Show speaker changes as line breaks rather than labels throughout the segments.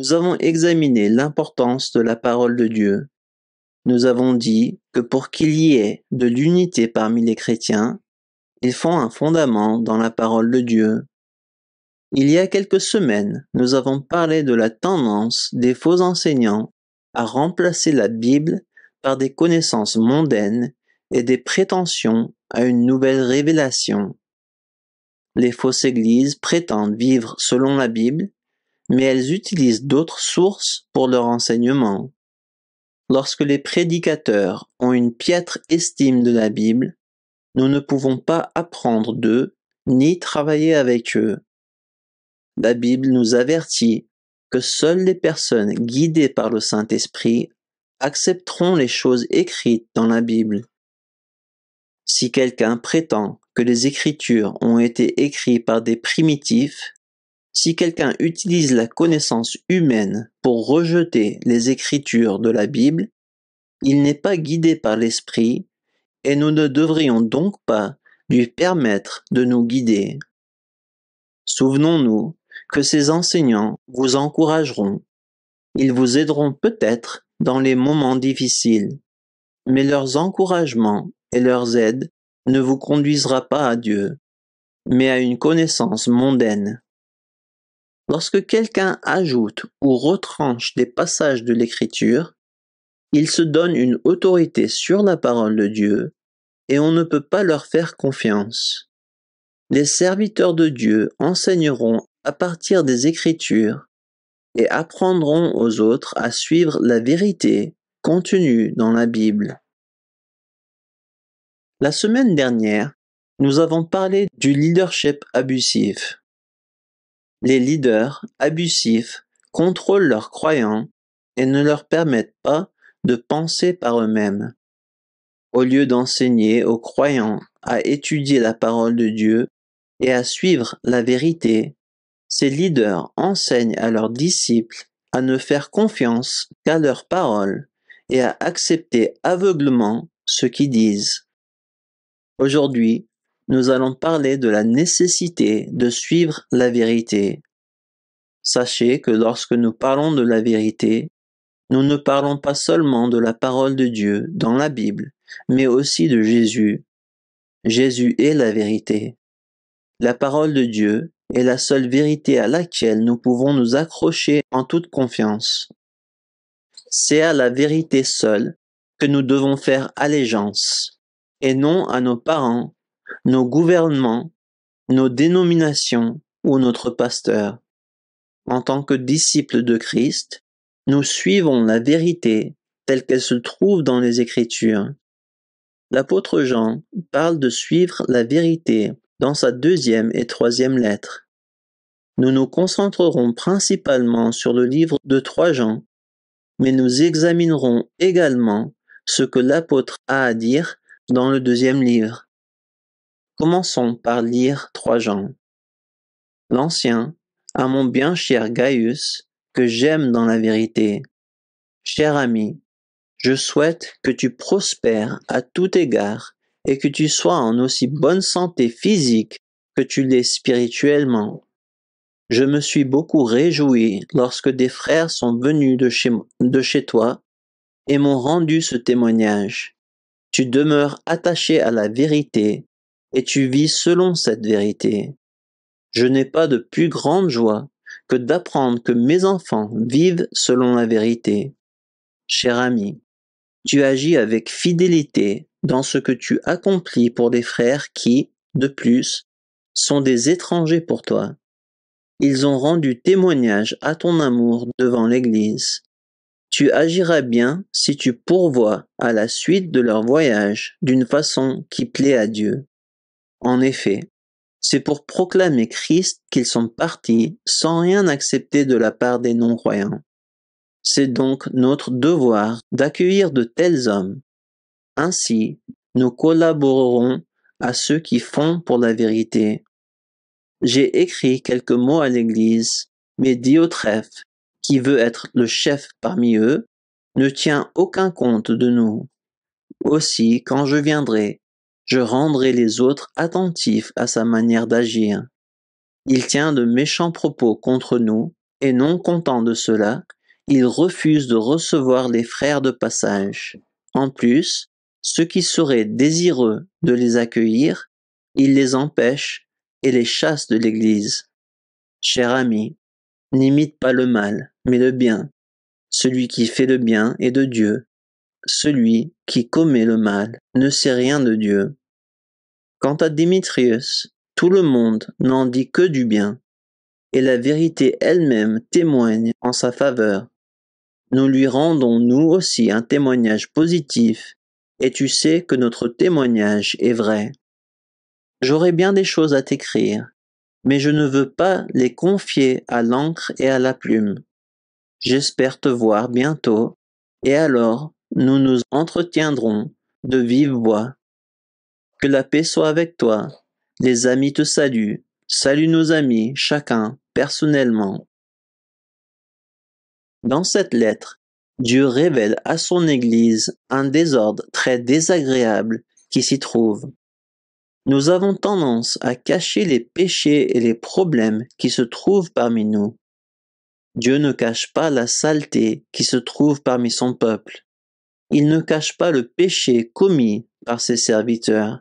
Nous avons examiné l'importance de la parole de Dieu. Nous avons dit que pour qu'il y ait de l'unité parmi les chrétiens, ils font un fondament dans la parole de Dieu. Il y a quelques semaines, nous avons parlé de la tendance des faux enseignants à remplacer la Bible par des connaissances mondaines et des prétentions à une nouvelle révélation. Les fausses églises prétendent vivre selon la Bible, mais elles utilisent d'autres sources pour leur enseignement. Lorsque les prédicateurs ont une piètre estime de la Bible, nous ne pouvons pas apprendre d'eux ni travailler avec eux. La Bible nous avertit que seules les personnes guidées par le Saint-Esprit accepteront les choses écrites dans la Bible. Si quelqu'un prétend que les Écritures ont été écrites par des primitifs, si quelqu'un utilise la connaissance humaine pour rejeter les écritures de la Bible, il n'est pas guidé par l'Esprit, et nous ne devrions donc pas lui permettre de nous guider. Souvenons-nous que ces enseignants vous encourageront, ils vous aideront peut-être dans les moments difficiles, mais leurs encouragements et leurs aides ne vous conduisera pas à Dieu, mais à une connaissance mondaine. Lorsque quelqu'un ajoute ou retranche des passages de l'Écriture, il se donne une autorité sur la parole de Dieu et on ne peut pas leur faire confiance. Les serviteurs de Dieu enseigneront à partir des Écritures et apprendront aux autres à suivre la vérité contenue dans la Bible. La semaine dernière, nous avons parlé du leadership abusif. Les leaders abusifs contrôlent leurs croyants et ne leur permettent pas de penser par eux-mêmes. Au lieu d'enseigner aux croyants à étudier la parole de Dieu et à suivre la vérité, ces leaders enseignent à leurs disciples à ne faire confiance qu'à leurs paroles et à accepter aveuglement ce qu'ils disent. Aujourd'hui, nous allons parler de la nécessité de suivre la vérité. Sachez que lorsque nous parlons de la vérité, nous ne parlons pas seulement de la parole de Dieu dans la Bible, mais aussi de Jésus. Jésus est la vérité. La parole de Dieu est la seule vérité à laquelle nous pouvons nous accrocher en toute confiance. C'est à la vérité seule que nous devons faire allégeance, et non à nos parents nos gouvernements, nos dénominations ou notre pasteur. En tant que disciples de Christ, nous suivons la vérité telle qu'elle se trouve dans les Écritures. L'apôtre Jean parle de suivre la vérité dans sa deuxième et troisième lettre. Nous nous concentrerons principalement sur le livre de trois Jean, mais nous examinerons également ce que l'apôtre a à dire dans le deuxième livre. Commençons par lire trois gens. L'Ancien, à mon bien cher Gaius, que j'aime dans la vérité. Cher ami, je souhaite que tu prospères à tout égard et que tu sois en aussi bonne santé physique que tu l'es spirituellement. Je me suis beaucoup réjoui lorsque des frères sont venus de chez, de chez toi et m'ont rendu ce témoignage. Tu demeures attaché à la vérité et tu vis selon cette vérité. Je n'ai pas de plus grande joie que d'apprendre que mes enfants vivent selon la vérité. Cher ami, tu agis avec fidélité dans ce que tu accomplis pour des frères qui, de plus, sont des étrangers pour toi. Ils ont rendu témoignage à ton amour devant l'Église. Tu agiras bien si tu pourvois à la suite de leur voyage d'une façon qui plaît à Dieu. En effet, c'est pour proclamer Christ qu'ils sont partis sans rien accepter de la part des non-croyants. C'est donc notre devoir d'accueillir de tels hommes. Ainsi, nous collaborerons à ceux qui font pour la vérité. J'ai écrit quelques mots à l'Église, mais Diotrephe, qui veut être le chef parmi eux, ne tient aucun compte de nous. Aussi, quand je viendrai, je rendrai les autres attentifs à sa manière d'agir. Il tient de méchants propos contre nous, et non content de cela, il refuse de recevoir les frères de passage. En plus, ceux qui seraient désireux de les accueillir, il les empêche et les chasse de l'Église. Cher ami, n'imite pas le mal, mais le bien. Celui qui fait le bien est de Dieu. Celui qui commet le mal ne sait rien de Dieu. Quant à Dimitrius, tout le monde n'en dit que du bien, et la vérité elle-même témoigne en sa faveur. Nous lui rendons nous aussi un témoignage positif, et tu sais que notre témoignage est vrai. J'aurai bien des choses à t'écrire, mais je ne veux pas les confier à l'encre et à la plume. J'espère te voir bientôt, et alors nous nous entretiendrons de vive voix que la paix soit avec toi. Les amis te saluent. Salue nos amis, chacun, personnellement. Dans cette lettre, Dieu révèle à son Église un désordre très désagréable qui s'y trouve. Nous avons tendance à cacher les péchés et les problèmes qui se trouvent parmi nous. Dieu ne cache pas la saleté qui se trouve parmi son peuple. Il ne cache pas le péché commis par ses serviteurs.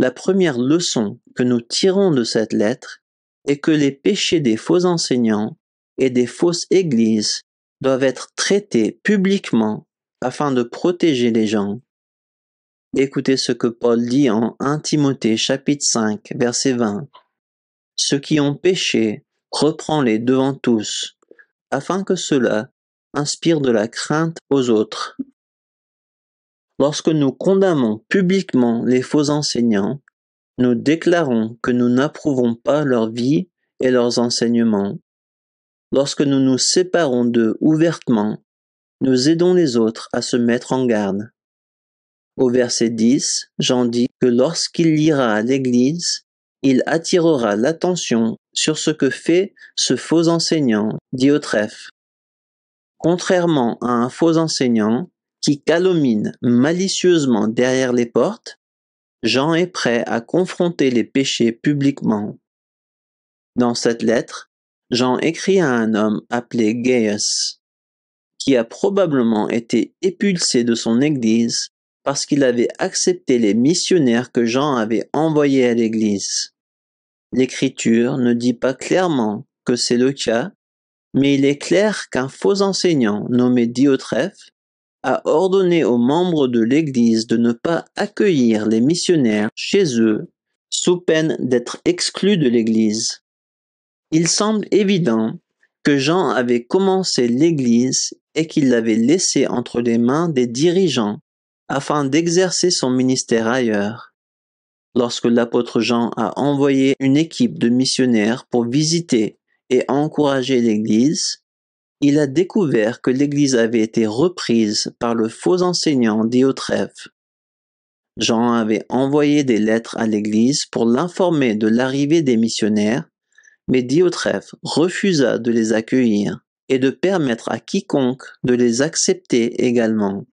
La première leçon que nous tirons de cette lettre est que les péchés des faux enseignants et des fausses églises doivent être traités publiquement afin de protéger les gens. Écoutez ce que Paul dit en 1 Timothée chapitre 5 verset 20. Ceux qui ont péché, reprends-les devant tous, afin que cela inspire de la crainte aux autres. Lorsque nous condamnons publiquement les faux enseignants, nous déclarons que nous n'approuvons pas leur vie et leurs enseignements. Lorsque nous nous séparons d'eux ouvertement, nous aidons les autres à se mettre en garde. Au verset 10, Jean dit que lorsqu'il ira à l'Église, il attirera l'attention sur ce que fait ce faux enseignant, dit Contrairement à un faux enseignant, qui calomine malicieusement derrière les portes, Jean est prêt à confronter les péchés publiquement. Dans cette lettre, Jean écrit à un homme appelé Gaius, qui a probablement été épulsé de son Église parce qu'il avait accepté les missionnaires que Jean avait envoyés à l'Église. L'Écriture ne dit pas clairement que c'est le cas, mais il est clair qu'un faux enseignant nommé Diotrephe a ordonné aux membres de l'Église de ne pas accueillir les missionnaires chez eux sous peine d'être exclus de l'Église. Il semble évident que Jean avait commencé l'Église et qu'il l'avait laissée entre les mains des dirigeants afin d'exercer son ministère ailleurs. Lorsque l'apôtre Jean a envoyé une équipe de missionnaires pour visiter et encourager l'Église, il a découvert que l'église avait été reprise par le faux enseignant Diotrephe. Jean avait envoyé des lettres à l'église pour l'informer de l'arrivée des missionnaires, mais Diotrephe refusa de les accueillir et de permettre à quiconque de les accepter également.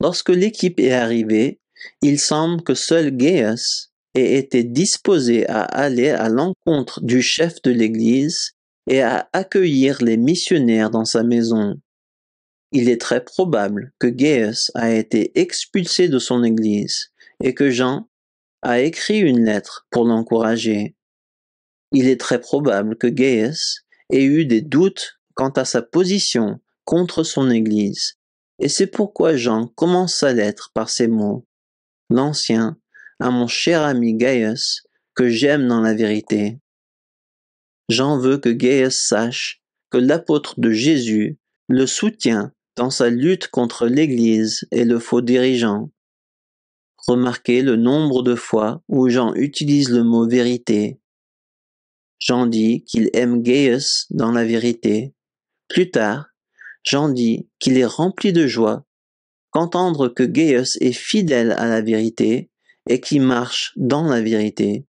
Lorsque l'équipe est arrivée, il semble que seul Gaius ait été disposé à aller à l'encontre du chef de l'Église et à accueillir les missionnaires dans sa maison. Il est très probable que Gaius a été expulsé de son église et que Jean a écrit une lettre pour l'encourager. Il est très probable que Gaius ait eu des doutes quant à sa position contre son église, et c'est pourquoi Jean commence sa lettre par ces mots. L'ancien, à mon cher ami Gaius, que j'aime dans la vérité. Jean veut que Gaius sache que l'apôtre de Jésus le soutient dans sa lutte contre l'Église et le faux dirigeant. Remarquez le nombre de fois où Jean utilise le mot vérité. Jean dit qu'il aime Gaius dans la vérité. Plus tard, Jean dit qu'il est rempli de joie qu'entendre que Gaius est fidèle à la vérité et qu'il marche dans la vérité.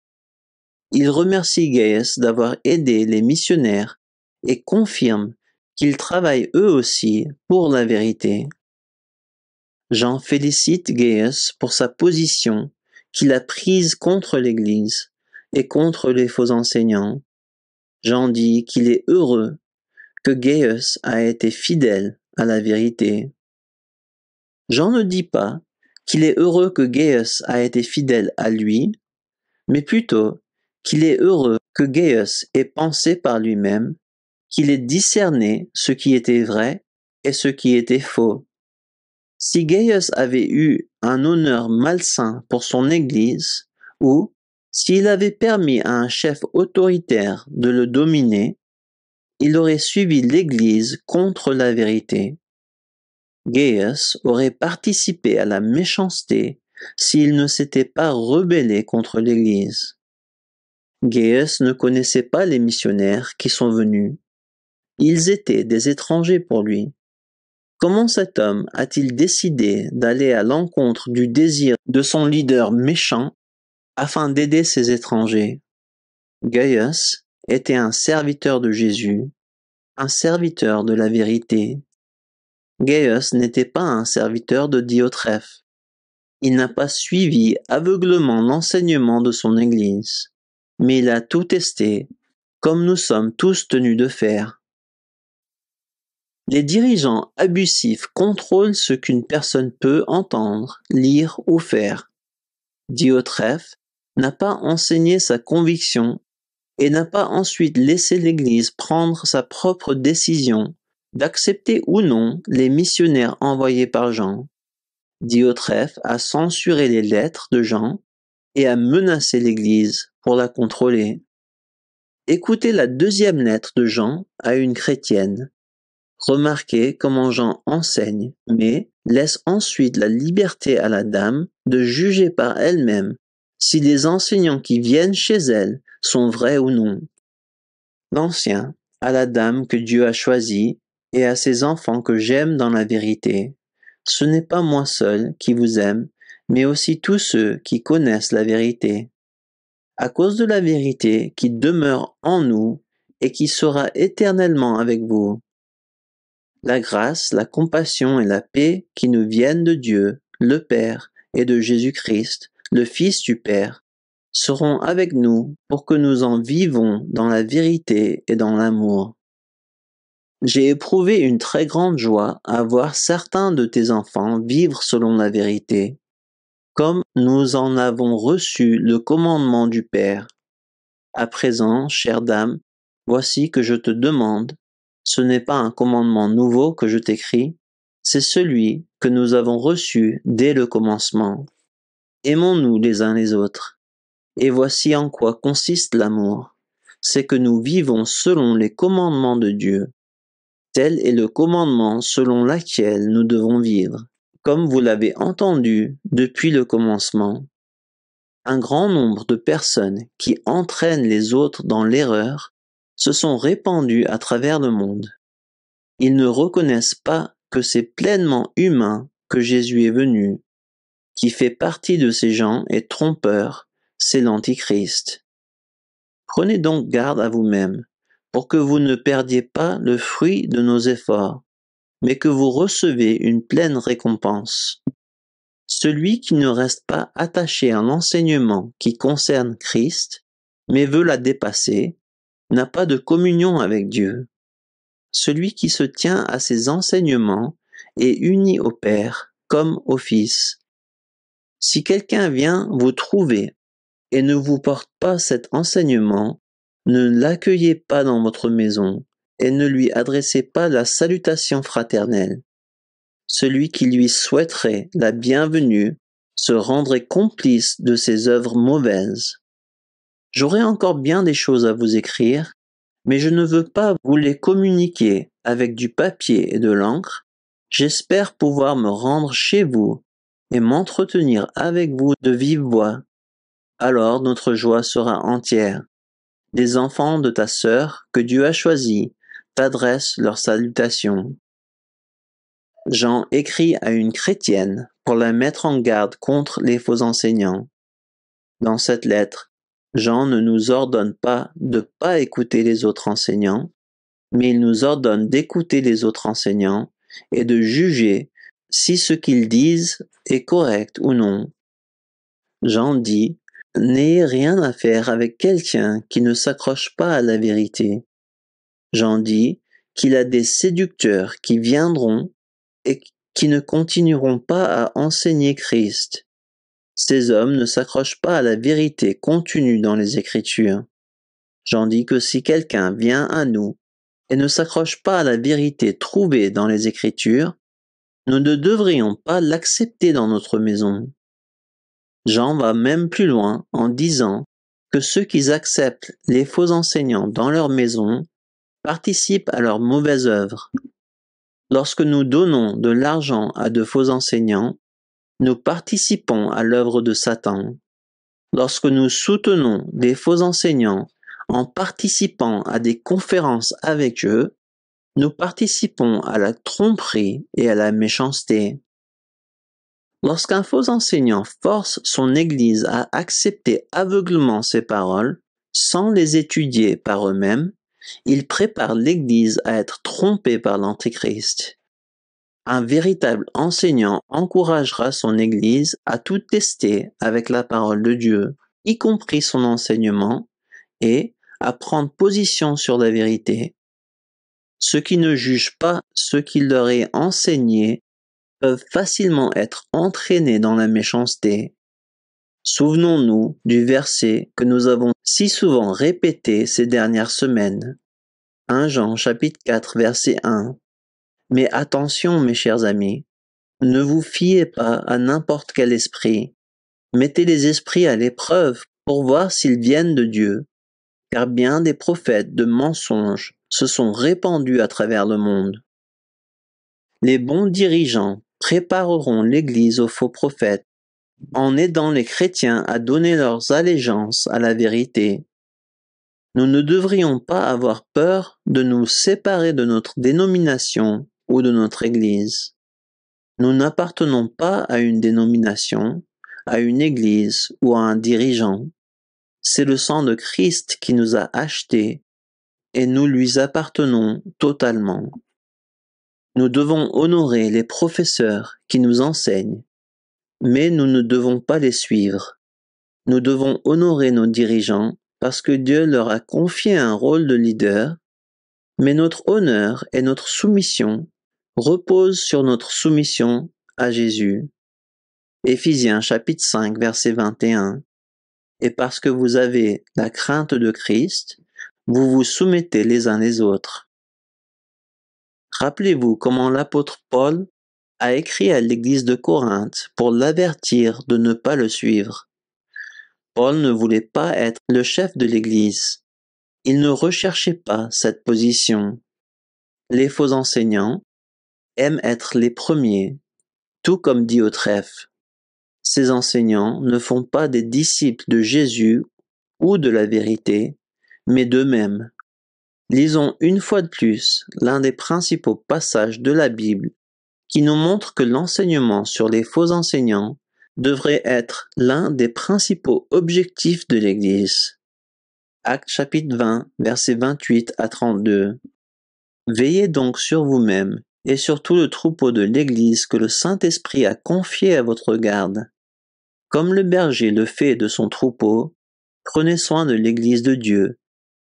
Il remercie Gaius d'avoir aidé les missionnaires et confirme qu'ils travaillent eux aussi pour la vérité. Jean félicite Gaius pour sa position qu'il a prise contre l'Église et contre les faux enseignants. Jean dit qu'il est heureux que Gaius a été fidèle à la vérité. Jean ne dit pas qu'il est heureux que Gaius a été fidèle à lui, mais plutôt qu'il est heureux que Gaius ait pensé par lui-même, qu'il ait discerné ce qui était vrai et ce qui était faux. Si Gaius avait eu un honneur malsain pour son Église, ou s'il avait permis à un chef autoritaire de le dominer, il aurait suivi l'Église contre la vérité. Gaius aurait participé à la méchanceté s'il ne s'était pas rebellé contre l'Église. Gaius ne connaissait pas les missionnaires qui sont venus. Ils étaient des étrangers pour lui. Comment cet homme a-t-il décidé d'aller à l'encontre du désir de son leader méchant afin d'aider ces étrangers Gaius était un serviteur de Jésus, un serviteur de la vérité. Gaius n'était pas un serviteur de Diotrephe. Il n'a pas suivi aveuglement l'enseignement de son Église mais il a tout testé, comme nous sommes tous tenus de faire. Les dirigeants abusifs contrôlent ce qu'une personne peut entendre, lire ou faire. Diotref n'a pas enseigné sa conviction et n'a pas ensuite laissé l'Église prendre sa propre décision d'accepter ou non les missionnaires envoyés par Jean. Diotref a censuré les lettres de Jean et à menacer l'Église pour la contrôler. Écoutez la deuxième lettre de Jean à une chrétienne. Remarquez comment Jean enseigne, mais laisse ensuite la liberté à la dame de juger par elle-même si les enseignants qui viennent chez elle sont vrais ou non. L'ancien, à la dame que Dieu a choisie et à ses enfants que j'aime dans la vérité, ce n'est pas moi seul qui vous aime, mais aussi tous ceux qui connaissent la vérité. À cause de la vérité qui demeure en nous et qui sera éternellement avec vous. La grâce, la compassion et la paix qui nous viennent de Dieu, le Père, et de Jésus-Christ, le Fils du Père, seront avec nous pour que nous en vivons dans la vérité et dans l'amour. J'ai éprouvé une très grande joie à voir certains de tes enfants vivre selon la vérité comme nous en avons reçu le commandement du Père. À présent, chère dame, voici que je te demande, ce n'est pas un commandement nouveau que je t'écris, c'est celui que nous avons reçu dès le commencement. Aimons-nous les uns les autres. Et voici en quoi consiste l'amour, c'est que nous vivons selon les commandements de Dieu. Tel est le commandement selon lequel nous devons vivre. Comme vous l'avez entendu depuis le commencement, un grand nombre de personnes qui entraînent les autres dans l'erreur se sont répandues à travers le monde. Ils ne reconnaissent pas que c'est pleinement humain que Jésus est venu, qui fait partie de ces gens et trompeur, c'est l'Antichrist. Prenez donc garde à vous-même, pour que vous ne perdiez pas le fruit de nos efforts, mais que vous recevez une pleine récompense. Celui qui ne reste pas attaché à l'enseignement qui concerne Christ, mais veut la dépasser, n'a pas de communion avec Dieu. Celui qui se tient à ses enseignements est uni au Père comme au Fils. Si quelqu'un vient vous trouver et ne vous porte pas cet enseignement, ne l'accueillez pas dans votre maison, et ne lui adressez pas la salutation fraternelle. Celui qui lui souhaiterait la bienvenue se rendrait complice de ses œuvres mauvaises. J'aurai encore bien des choses à vous écrire, mais je ne veux pas vous les communiquer avec du papier et de l'encre. J'espère pouvoir me rendre chez vous et m'entretenir avec vous de vive voix. Alors notre joie sera entière. Des enfants de ta sœur que Dieu a choisis adressent leurs salutations. Jean écrit à une chrétienne pour la mettre en garde contre les faux enseignants. Dans cette lettre, Jean ne nous ordonne pas de pas écouter les autres enseignants, mais il nous ordonne d'écouter les autres enseignants et de juger si ce qu'ils disent est correct ou non. Jean dit, N'ayez rien à faire avec quelqu'un qui ne s'accroche pas à la vérité, J'en dis qu'il a des séducteurs qui viendront et qui ne continueront pas à enseigner Christ. Ces hommes ne s'accrochent pas à la vérité contenue dans les Écritures. J'en dis que si quelqu'un vient à nous et ne s'accroche pas à la vérité trouvée dans les Écritures, nous ne devrions pas l'accepter dans notre maison. Jean va même plus loin en disant que ceux qui acceptent les faux enseignants dans leur maison participent à leur mauvaise œuvre. Lorsque nous donnons de l'argent à de faux enseignants, nous participons à l'œuvre de Satan. Lorsque nous soutenons des faux enseignants en participant à des conférences avec eux, nous participons à la tromperie et à la méchanceté. Lorsqu'un faux enseignant force son Église à accepter aveuglement ses paroles, sans les étudier par eux-mêmes, il prépare l'Église à être trompée par l'Antichrist. Un véritable enseignant encouragera son Église à tout tester avec la parole de Dieu, y compris son enseignement, et à prendre position sur la vérité. Ceux qui ne jugent pas ce qu'il leur est enseigné peuvent facilement être entraînés dans la méchanceté. Souvenons-nous du verset que nous avons si souvent répété ces dernières semaines. 1 Jean chapitre 4 verset 1. Mais attention mes chers amis, ne vous fiez pas à n'importe quel esprit. Mettez les esprits à l'épreuve pour voir s'ils viennent de Dieu, car bien des prophètes de mensonges se sont répandus à travers le monde. Les bons dirigeants prépareront l'Église aux faux prophètes en aidant les chrétiens à donner leurs allégeances à la vérité, nous ne devrions pas avoir peur de nous séparer de notre dénomination ou de notre Église. Nous n'appartenons pas à une dénomination, à une Église ou à un dirigeant. C'est le sang de Christ qui nous a achetés et nous lui appartenons totalement. Nous devons honorer les professeurs qui nous enseignent mais nous ne devons pas les suivre. Nous devons honorer nos dirigeants parce que Dieu leur a confié un rôle de leader, mais notre honneur et notre soumission reposent sur notre soumission à Jésus. Éphésiens chapitre 5 verset 21. Et parce que vous avez la crainte de Christ, vous vous soumettez les uns les autres. Rappelez-vous comment l'apôtre Paul a écrit à l'Église de Corinthe pour l'avertir de ne pas le suivre. Paul ne voulait pas être le chef de l'Église. Il ne recherchait pas cette position. Les faux enseignants aiment être les premiers, tout comme dit trèfle. Ces enseignants ne font pas des disciples de Jésus ou de la vérité, mais d'eux-mêmes. Lisons une fois de plus l'un des principaux passages de la Bible qui nous montre que l'enseignement sur les faux enseignants devrait être l'un des principaux objectifs de l'Église. Actes chapitre 20, versets 28 à 32. Veillez donc sur vous-même et sur tout le troupeau de l'Église que le Saint-Esprit a confié à votre garde. Comme le berger le fait de son troupeau, prenez soin de l'Église de Dieu,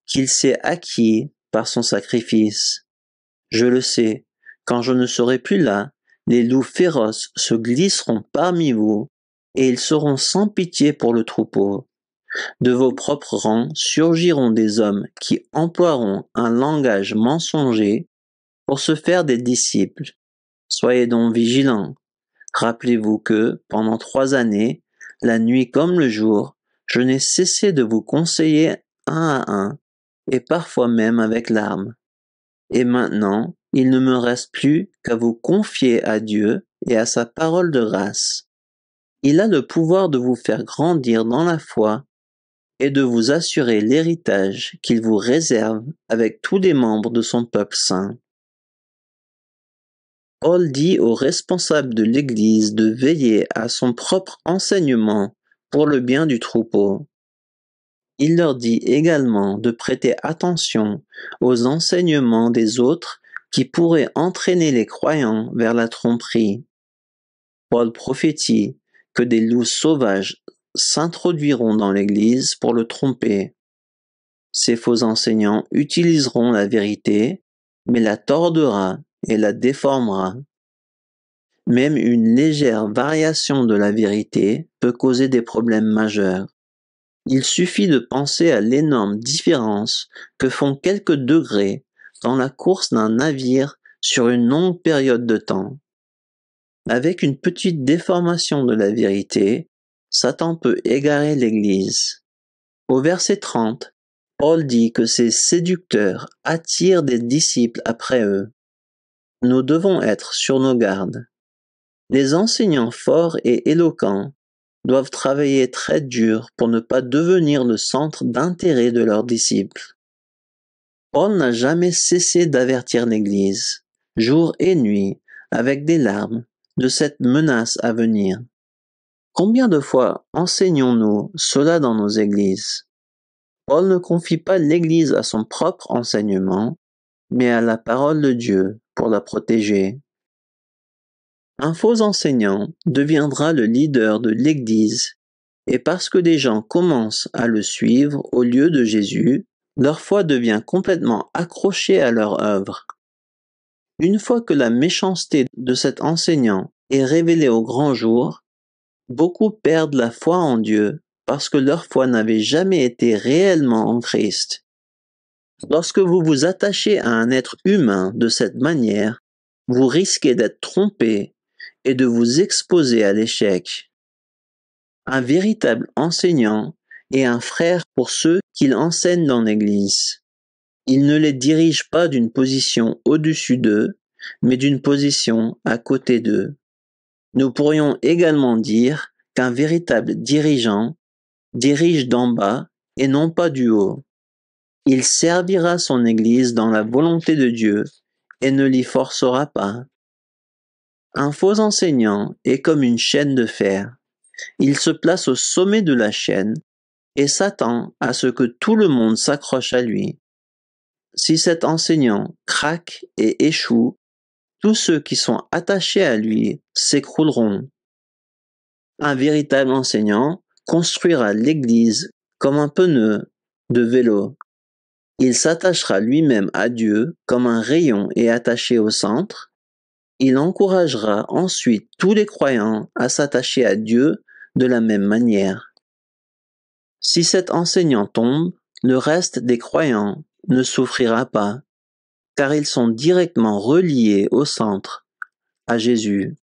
qu'il s'est acquis par son sacrifice. Je le sais, quand je ne serai plus là, les loups féroces se glisseront parmi vous, et ils seront sans pitié pour le troupeau. De vos propres rangs surgiront des hommes qui emploieront un langage mensonger pour se faire des disciples. Soyez donc vigilants. Rappelez-vous que, pendant trois années, la nuit comme le jour, je n'ai cessé de vous conseiller un à un, et parfois même avec larmes. Et maintenant, il ne me reste plus qu'à vous confier à Dieu et à sa parole de grâce. Il a le pouvoir de vous faire grandir dans la foi et de vous assurer l'héritage qu'il vous réserve avec tous les membres de son peuple saint. Paul dit aux responsables de l'Église de veiller à son propre enseignement pour le bien du troupeau. Il leur dit également de prêter attention aux enseignements des autres qui pourrait entraîner les croyants vers la tromperie. Paul prophétie que des loups sauvages s'introduiront dans l'Église pour le tromper. Ces faux enseignants utiliseront la vérité, mais la tordera et la déformera. Même une légère variation de la vérité peut causer des problèmes majeurs. Il suffit de penser à l'énorme différence que font quelques degrés dans la course d'un navire sur une longue période de temps. Avec une petite déformation de la vérité, Satan peut égarer l'Église. Au verset 30, Paul dit que ses séducteurs attirent des disciples après eux. Nous devons être sur nos gardes. Les enseignants forts et éloquents doivent travailler très dur pour ne pas devenir le centre d'intérêt de leurs disciples. Paul n'a jamais cessé d'avertir l'Église, jour et nuit, avec des larmes, de cette menace à venir. Combien de fois enseignons-nous cela dans nos églises Paul ne confie pas l'Église à son propre enseignement, mais à la parole de Dieu pour la protéger. Un faux enseignant deviendra le leader de l'Église, et parce que des gens commencent à le suivre au lieu de Jésus, leur foi devient complètement accrochée à leur œuvre. Une fois que la méchanceté de cet enseignant est révélée au grand jour, beaucoup perdent la foi en Dieu parce que leur foi n'avait jamais été réellement en Christ. Lorsque vous vous attachez à un être humain de cette manière, vous risquez d'être trompé et de vous exposer à l'échec. Un véritable enseignant est un frère pour ceux qu'il enseigne dans l'Église. Il ne les dirige pas d'une position au-dessus d'eux, mais d'une position à côté d'eux. Nous pourrions également dire qu'un véritable dirigeant dirige d'en bas et non pas du haut. Il servira son Église dans la volonté de Dieu et ne l'y forcera pas. Un faux enseignant est comme une chaîne de fer. Il se place au sommet de la chaîne et s'attend à ce que tout le monde s'accroche à lui. Si cet enseignant craque et échoue, tous ceux qui sont attachés à lui s'écrouleront. Un véritable enseignant construira l'Église comme un pneu de vélo. Il s'attachera lui-même à Dieu comme un rayon est attaché au centre. Il encouragera ensuite tous les croyants à s'attacher à Dieu de la même manière. Si cet enseignant tombe, le reste des croyants ne souffrira pas, car ils sont directement reliés au centre, à Jésus.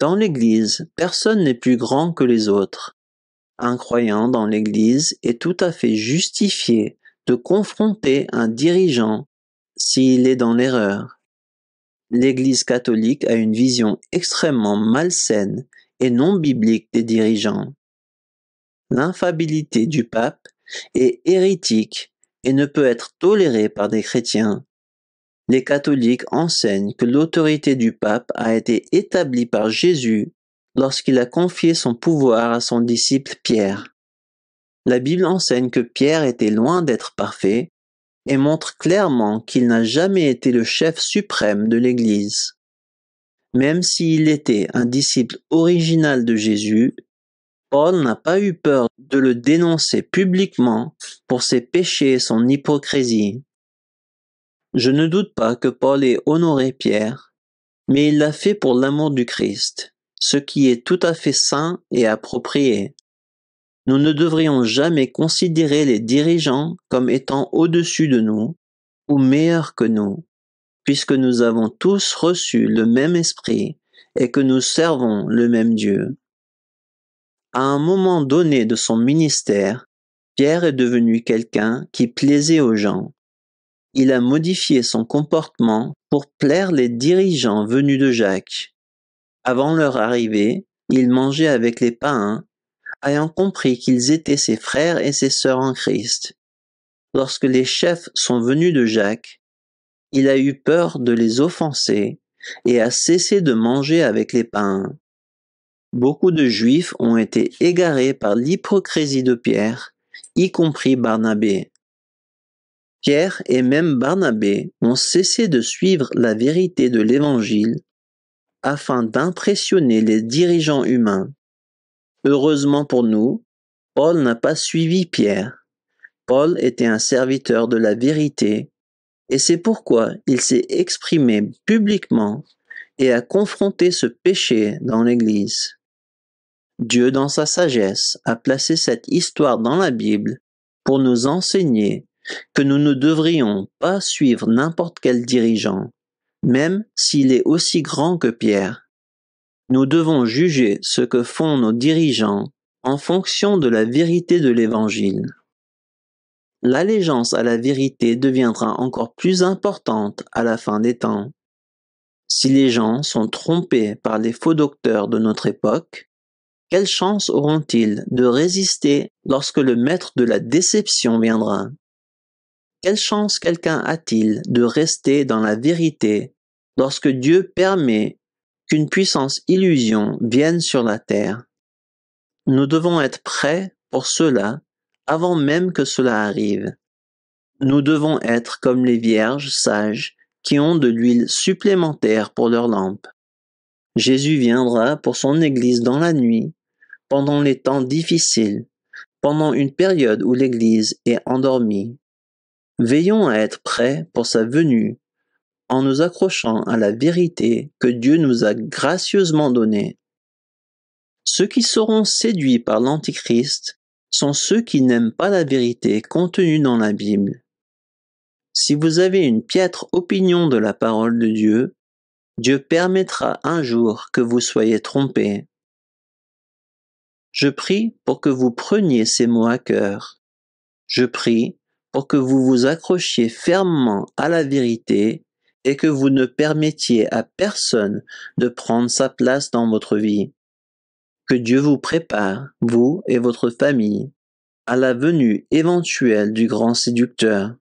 Dans l'Église, personne n'est plus grand que les autres. Un croyant dans l'Église est tout à fait justifié de confronter un dirigeant s'il est dans l'erreur. L'Église catholique a une vision extrêmement malsaine et non biblique des dirigeants. L'infabilité du pape est hérétique et ne peut être tolérée par des chrétiens. Les catholiques enseignent que l'autorité du pape a été établie par Jésus lorsqu'il a confié son pouvoir à son disciple Pierre. La Bible enseigne que Pierre était loin d'être parfait et montre clairement qu'il n'a jamais été le chef suprême de l'Église. Même s'il était un disciple original de Jésus, Paul n'a pas eu peur de le dénoncer publiquement pour ses péchés et son hypocrisie. Je ne doute pas que Paul ait honoré Pierre, mais il l'a fait pour l'amour du Christ, ce qui est tout à fait sain et approprié. Nous ne devrions jamais considérer les dirigeants comme étant au-dessus de nous ou meilleurs que nous, puisque nous avons tous reçu le même esprit et que nous servons le même Dieu. À un moment donné de son ministère, Pierre est devenu quelqu'un qui plaisait aux gens. Il a modifié son comportement pour plaire les dirigeants venus de Jacques. Avant leur arrivée, il mangeait avec les païens, ayant compris qu'ils étaient ses frères et ses sœurs en Christ. Lorsque les chefs sont venus de Jacques, il a eu peur de les offenser et a cessé de manger avec les païens. Beaucoup de Juifs ont été égarés par l'hypocrisie de Pierre, y compris Barnabé. Pierre et même Barnabé ont cessé de suivre la vérité de l'Évangile afin d'impressionner les dirigeants humains. Heureusement pour nous, Paul n'a pas suivi Pierre. Paul était un serviteur de la vérité, et c'est pourquoi il s'est exprimé publiquement et a confronté ce péché dans l'Église. Dieu dans sa sagesse a placé cette histoire dans la Bible pour nous enseigner que nous ne devrions pas suivre n'importe quel dirigeant, même s'il est aussi grand que Pierre. Nous devons juger ce que font nos dirigeants en fonction de la vérité de l'Évangile. L'allégeance à la vérité deviendra encore plus importante à la fin des temps. Si les gens sont trompés par les faux docteurs de notre époque, quelle chance auront-ils de résister lorsque le maître de la déception viendra Quelle chance quelqu'un a-t-il de rester dans la vérité lorsque Dieu permet qu'une puissance illusion vienne sur la terre Nous devons être prêts pour cela avant même que cela arrive. Nous devons être comme les vierges sages qui ont de l'huile supplémentaire pour leur lampe. Jésus viendra pour son Église dans la nuit pendant les temps difficiles, pendant une période où l'Église est endormie. Veillons à être prêts pour sa venue, en nous accrochant à la vérité que Dieu nous a gracieusement donnée. Ceux qui seront séduits par l'Antichrist sont ceux qui n'aiment pas la vérité contenue dans la Bible. Si vous avez une piètre opinion de la parole de Dieu, Dieu permettra un jour que vous soyez trompés. Je prie pour que vous preniez ces mots à cœur. Je prie pour que vous vous accrochiez fermement à la vérité et que vous ne permettiez à personne de prendre sa place dans votre vie. Que Dieu vous prépare, vous et votre famille, à la venue éventuelle du grand séducteur.